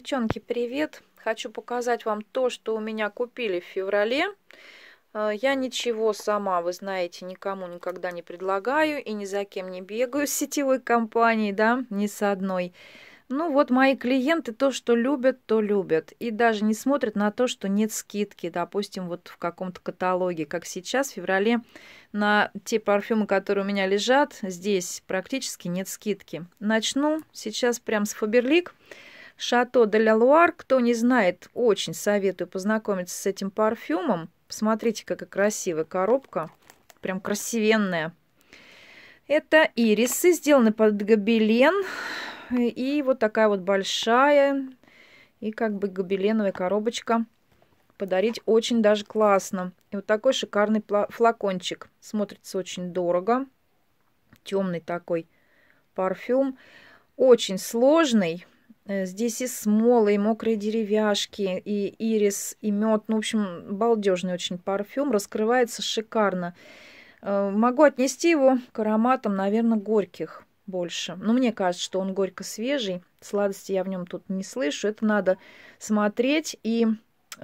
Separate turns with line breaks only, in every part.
Девчонки, привет! Хочу показать вам то, что у меня купили в феврале. Э, я ничего сама, вы знаете, никому никогда не предлагаю и ни за кем не бегаю с сетевой компанией, да, ни с одной. Ну вот мои клиенты то, что любят, то любят. И даже не смотрят на то, что нет скидки, допустим, вот в каком-то каталоге, как сейчас, в феврале, на те парфюмы, которые у меня лежат, здесь практически нет скидки. Начну сейчас прям с Фаберлик. Фаберлик. Шато де ля Луар, кто не знает, очень советую познакомиться с этим парфюмом. Посмотрите, какая красивая коробка. Прям красивенная. Это ирисы, сделаны под гобелен. И вот такая вот большая и как бы гобеленовая коробочка. Подарить очень даже классно. И вот такой шикарный флакончик. Смотрится очень дорого. Темный такой парфюм. Очень сложный. Э, здесь и смола, и мокрые деревяшки, и ирис, и мед. Ну, в общем, балдежный очень парфюм. Раскрывается шикарно. Э, могу отнести его к ароматам, наверное, горьких больше. Но мне кажется, что он горько-свежий. Сладости я в нем тут не слышу. Это надо смотреть. И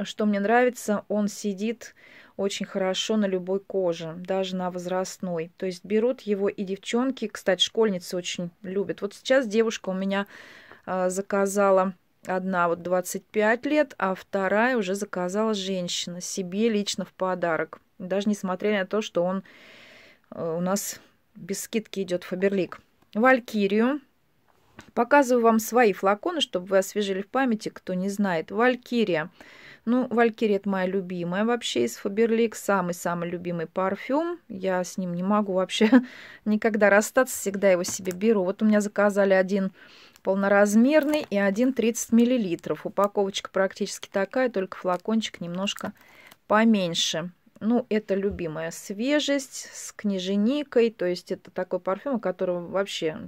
что мне нравится, он сидит очень хорошо на любой коже, даже на возрастной. То есть берут его и девчонки, кстати, школьницы очень любят. Вот сейчас девушка у меня а, заказала одна вот 25 лет, а вторая уже заказала женщина себе лично в подарок. Даже несмотря на то, что он э, у нас без скидки идет Фаберлик. Валькирию. Показываю вам свои флаконы, чтобы вы освежили в памяти, кто не знает. Валькирия. Ну, Валькирия это моя любимая вообще из Фаберлик. Самый-самый любимый парфюм. Я с ним не могу вообще никогда расстаться. Всегда его себе беру. Вот у меня заказали один полноразмерный и 1,30 мл. Упаковочка практически такая, только флакончик немножко поменьше. Ну, это любимая свежесть с княженикой, то есть это такой парфюм, о котором вообще,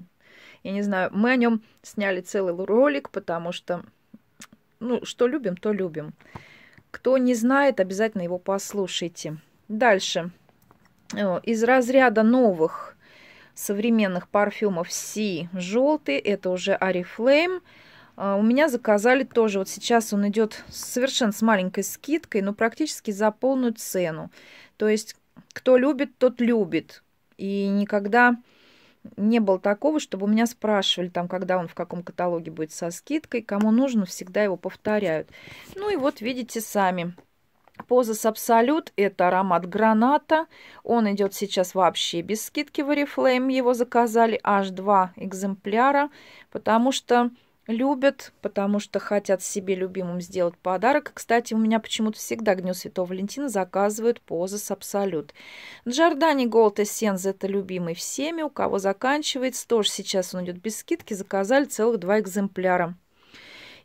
я не знаю, мы о нем сняли целый ролик, потому что, ну, что любим, то любим. Кто не знает, обязательно его послушайте. Дальше. Э, из разряда новых современных парфюмов Си желтый, это уже Арифлейм. А, у меня заказали тоже, вот сейчас он идет совершенно с маленькой скидкой, но практически за полную цену. То есть, кто любит, тот любит. И никогда не было такого, чтобы у меня спрашивали, там, когда он в каком каталоге будет со скидкой, кому нужно, всегда его повторяют. Ну и вот видите сами. Позас Абсолют – это аромат граната. Он идет сейчас вообще без скидки в Oriflame. Его заказали аж два экземпляра, потому что любят, потому что хотят себе любимым сделать подарок. Кстати, у меня почему-то всегда к Дню Святого Валентина заказывают Позас Абсолют. Джордани Голд Эссенс – это любимый всеми, у кого заканчивается. Тоже сейчас он идет без скидки, заказали целых два экземпляра.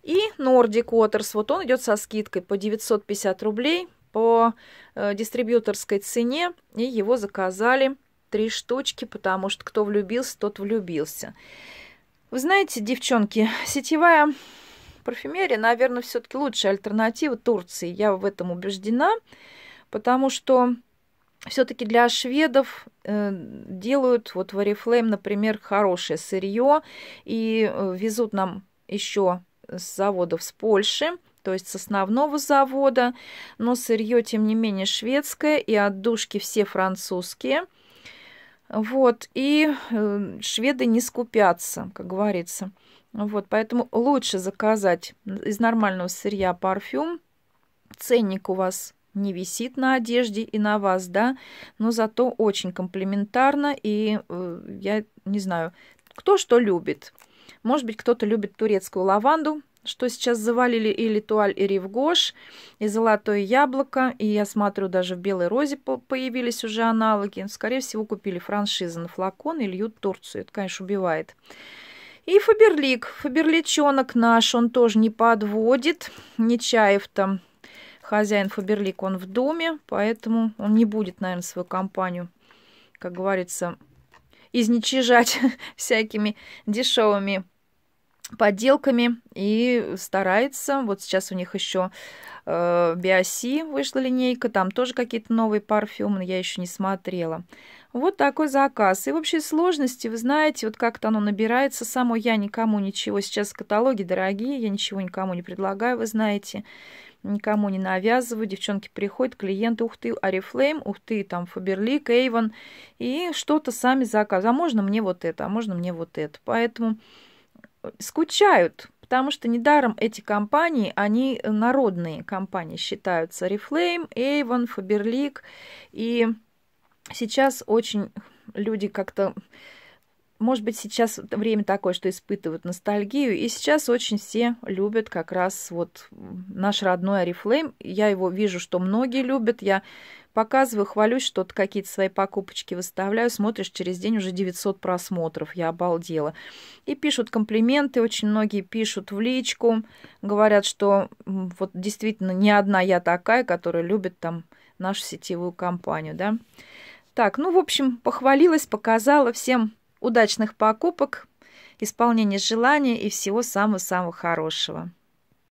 И Nordic Waters, вот он идет со скидкой по 950 рублей по э, дистрибьюторской цене, и его заказали три штучки, потому что кто влюбился, тот влюбился. Вы знаете, девчонки, сетевая парфюмерия, наверное, все-таки лучшая альтернатива Турции. Я в этом убеждена, потому что все-таки для шведов э, делают вот в Oriflame, например, хорошее сырье и э, везут нам еще с заводов с Польши, то есть с основного завода, но сырье, тем не менее, шведское, и отдушки все французские. Вот, и э, шведы не скупятся, как говорится. Вот, поэтому лучше заказать из нормального сырья парфюм. Ценник у вас не висит на одежде и на вас, да, но зато очень комплиментарно, и э, я не знаю, кто что любит. Может быть, кто-то любит турецкую лаванду, что сейчас завалили и Литуаль, и Ривгош, и Золотое Яблоко, и я смотрю, даже в Белой Розе появились уже аналоги. Скорее всего, купили франшизы на флакон и льют Турцию. Это, конечно, убивает. И Фаберлик. Фаберличонок наш, он тоже не подводит. Нечаев там хозяин Фаберлик, он в доме, поэтому он не будет, наверное, свою компанию, как говорится, изничижать всякими дешевыми подделками и старается. Вот сейчас у них еще э, Биоси вышла линейка, там тоже какие-то новые парфюмы, я еще не смотрела. Вот такой заказ. И в общей сложности, вы знаете, вот как-то оно набирается само. Я никому ничего сейчас в каталоге, дорогие, я ничего никому не предлагаю, вы знаете никому не навязываю. Девчонки приходят, клиенты, ух ты, Арифлейм, ух ты, там, Фаберлик, Эйвен, и что-то сами заказывают. А можно мне вот это, а можно мне вот это. Поэтому э, скучают, потому что недаром эти компании, они э, народные компании считаются. Reflame, Avon, фаберлик И сейчас очень люди как-то может быть, сейчас время такое, что испытывают ностальгию, и сейчас очень все любят как раз вот наш родной Арифлейм. Я его вижу, что многие любят. Я показываю, хвалюсь, что-то какие-то свои покупочки выставляю, смотришь, через день уже 900 просмотров, я обалдела. И пишут комплименты, очень многие пишут в личку, говорят, что вот действительно не одна я такая, которая любит там нашу сетевую компанию, да. Так, ну, в общем, похвалилась, показала всем удачных покупок, исполнения желаний и всего самого-самого хорошего.